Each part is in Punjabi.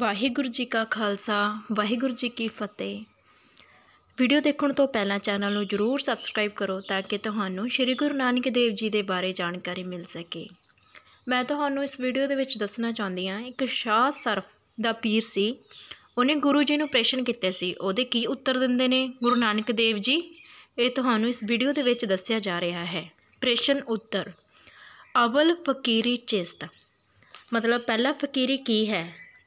ਵਾਹਿਗੁਰੂ ਜੀ ਕਾ ਖਾਲਸਾ ਵਾਹਿਗੁਰੂ ਜੀ ਕੀ ਫਤਿਹ ਵੀਡੀਓ ਦੇਖਣ ਤੋਂ ਪਹਿਲਾਂ ਚੈਨਲ ਨੂੰ ਜਰੂਰ ਸਬਸਕ੍ਰਾਈਬ ਕਰੋ ਤਾਂ ਕਿ ਤੁਹਾਨੂੰ ਸ੍ਰੀ ਗੁਰੂ ਨਾਨਕ ਦੇਵ ਜੀ ਦੇ ਬਾਰੇ ਜਾਣਕਾਰੀ ਮਿਲ ਸਕੇ ਮੈਂ ਤੁਹਾਨੂੰ ਇਸ ਵੀਡੀਓ ਦੇ ਵਿੱਚ ਦੱਸਣਾ ਚਾਹੁੰਦੀ ਹਾਂ ਇੱਕ ਸ਼ਾਹ ਸਰਫ ਦਾ ਪੀਰ ਸੀ ਉਹਨੇ ਗੁਰੂ ਜੀ ਨੂੰ ਪ੍ਰਸ਼ਨ ਕੀਤੇ ਸੀ ਉਹਦੇ ਕੀ ਉੱਤਰ ਦਿੰਦੇ ਨੇ ਗੁਰੂ ਨਾਨਕ ਦੇਵ ਜੀ ਇਹ ਤੁਹਾਨੂੰ ਇਸ ਵੀਡੀਓ ਦੇ ਵਿੱਚ ਦੱਸਿਆ ਜਾ ਰਿਹਾ ਹੈ ਪ੍ਰਸ਼ਨ ਉੱਤਰ ਅਵਲ ਫਕੀਰੀ ਚੇਸਤ ਮਤਲਬ ਪਹਿਲਾ ਫਕੀਰੀ ਕੀ ਹੈ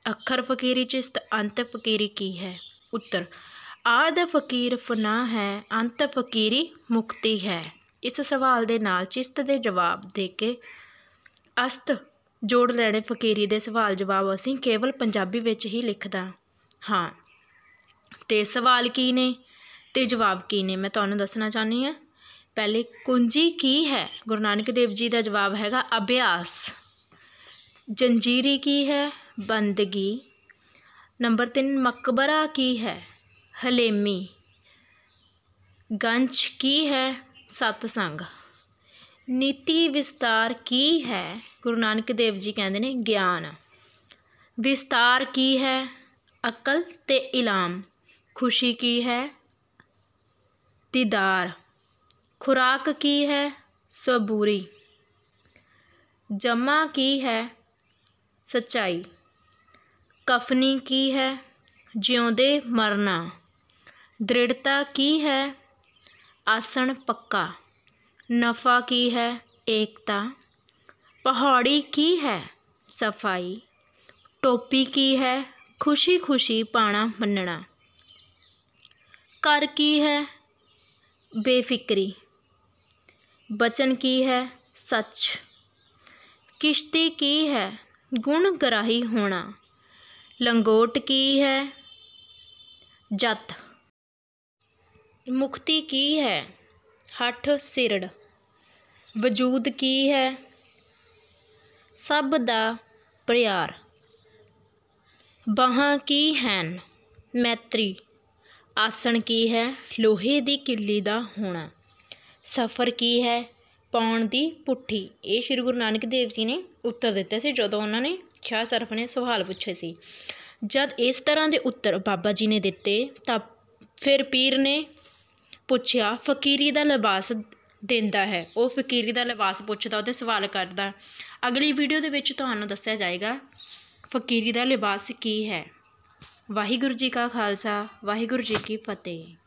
ਅੱਖਰ ਫਕੀਰੀ ਚਿਸਤ ਅੰਤ ਫਕੀਰੀ ਕੀ ਹੈ ਉੱਤਰ ਆਦ ਫਕੀਰ ਫਨਾ ਹੈ ਅੰਤ ਫਕੀਰੀ ਮੁਕਤੀ ਹੈ ਇਸ ਸਵਾਲ ਦੇ ਨਾਲ ਚਿਸਤ ਦੇ ਜਵਾਬ ਦੇ ਕੇ ਅਸਤ ਜੋੜ ਲੈਣੇ ਫਕੀਰੀ ਦੇ ਸਵਾਲ ਜਵਾਬ ਅਸੀਂ ਕੇਵਲ ਪੰਜਾਬੀ ਵਿੱਚ ਹੀ ਲਿਖਦਾ ਹਾਂ ਤੇ ਸਵਾਲ ਕੀ ਨੇ ਤੇ ਜਵਾਬ ਕੀ ਨੇ ਮੈਂ ਤੁਹਾਨੂੰ ਦੱਸਣਾ ਚਾਹਨੀ ਹਾਂ ਪਹਿਲੇ ਕੁੰਜੀ ਕੀ ਹੈ ਗੁਰੂ ਨਾਨਕ ਦੇਵ ਜੀ ਦਾ ਜਵਾਬ ਹੈਗਾ ਅਭਿਆਸ ਜੰਜੀਰੀ ਕੀ ਹੈ ਬੰਦਗੀ ਨੰਬਰ 3 ਮਕਬਰਾ ਕੀ ਹੈ ਹਲੇਮੀ ਗੰਚ ਕੀ ਹੈ ਸਤਸੰਗ ਨੀਤੀ ਵਿਸਤਾਰ ਕੀ ਹੈ ਗੁਰੂ ਨਾਨਕ ਦੇਵ ਜੀ ਕਹਿੰਦੇ ਨੇ ਗਿਆਨ ਵਿਸਤਾਰ ਕੀ ਹੈ ਅਕਲ ਤੇ ਇਲਾਮ ਖੁਸ਼ੀ ਕੀ ਹੈ ਤਿਦਾਰ ਖੁਰਾਕ ਕੀ ਹੈ ਸਬੂਰੀ ਜਮਾ ਕੀ ਹੈ ਸਚਾਈ ਕਫਨੀ ਕੀ ਹੈ ਜਿਉਂਦੇ ਮਰਨਾ ਦ੍ਰਿੜਤਾ ਕੀ ਹੈ ਆਸਣ ਪੱਕਾ ਨਫਾ ਕੀ ਹੈ ਏਕਤਾ ਪਹਾੜੀ ਕੀ ਹੈ ਸਫਾਈ ਟੋਪੀ ਕੀ ਹੈ ਖੁਸ਼ੀ-ਖੁਸ਼ੀ ਪਾਣਾ ਮੰਨਣਾ ਕਰ ਕੀ ਹੈ ਬੇਫਿਕਰੀ ਬਚਨ ਕੀ ਹੈ ਸੱਚ ਕਿਸ਼ਤੀ ਕੀ ਹੈ ਗੁਣ ਗਰਾਹੀ ਹੋਣਾ ਲੰਗੋਟ ਕੀ ਹੈ ਜਤ ਮੁਕਤੀ ਕੀ ਹੈ ਹੱਠ ਸਿਰੜ ਵਜੂਦ ਕੀ ਹੈ ਸਭ ਦਾ ਪ੍ਰਿਆਰ ਬਾਹਾਂ ਕੀ ਹਨ ਮੈਤਰੀ ਆਸਣ ਕੀ ਹੈ ਲੋਹੇ ਦੀ ਕਿੱਲੀ ਦਾ ਹੋਣਾ ਸਫਰ ਕੀ ਹੈ ਪਾਉਣ ਦੀ ਪੁੱਠੀ ਇਹ ਸ਼੍ਰੀ ਗੁਰੂ ਨਾਨਕ ਦੇਵ ਜੀ ਨੇ ਉੱਤਰ ਦਿੱਤਾ ਸੀ ਜਦੋਂ ਉਹਨਾਂ ਨੇ ਸ਼ਾਹ ਸਰਫ ਨੇ ਸਵਾਲ ਪੁੱਛੇ ਸੀ ਜਦ ਇਸ ਤਰ੍ਹਾਂ ਦੇ ਉੱਤਰ ਬਾਬਾ ਜੀ ਨੇ ਦਿੱਤੇ ਤਾਂ ਫਿਰ ਪੀਰ ਨੇ ਪੁੱਛਿਆ ਫਕੀਰੀ ਦਾ ਲਿਬਾਸ ਦਿੰਦਾ ਹੈ ਉਹ ਫਕੀਰੀ ਦਾ ਲਿਬਾਸ ਪੁੱਛਦਾ ਉਹਦੇ ਸਵਾਲ ਕਰਦਾ ਅਗਲੀ ਵੀਡੀਓ ਦੇ ਵਿੱਚ ਤੁਹਾਨੂੰ ਦੱਸਿਆ ਜਾਏਗਾ ਫਕੀਰੀ ਦਾ ਲਿਬਾਸ ਕੀ ਹੈ ਵਾਹਿਗੁਰੂ ਜੀ ਕਾ ਖਾਲਸਾ ਵਾਹਿਗੁਰੂ ਜੀ ਕੀ ਫਤਿਹ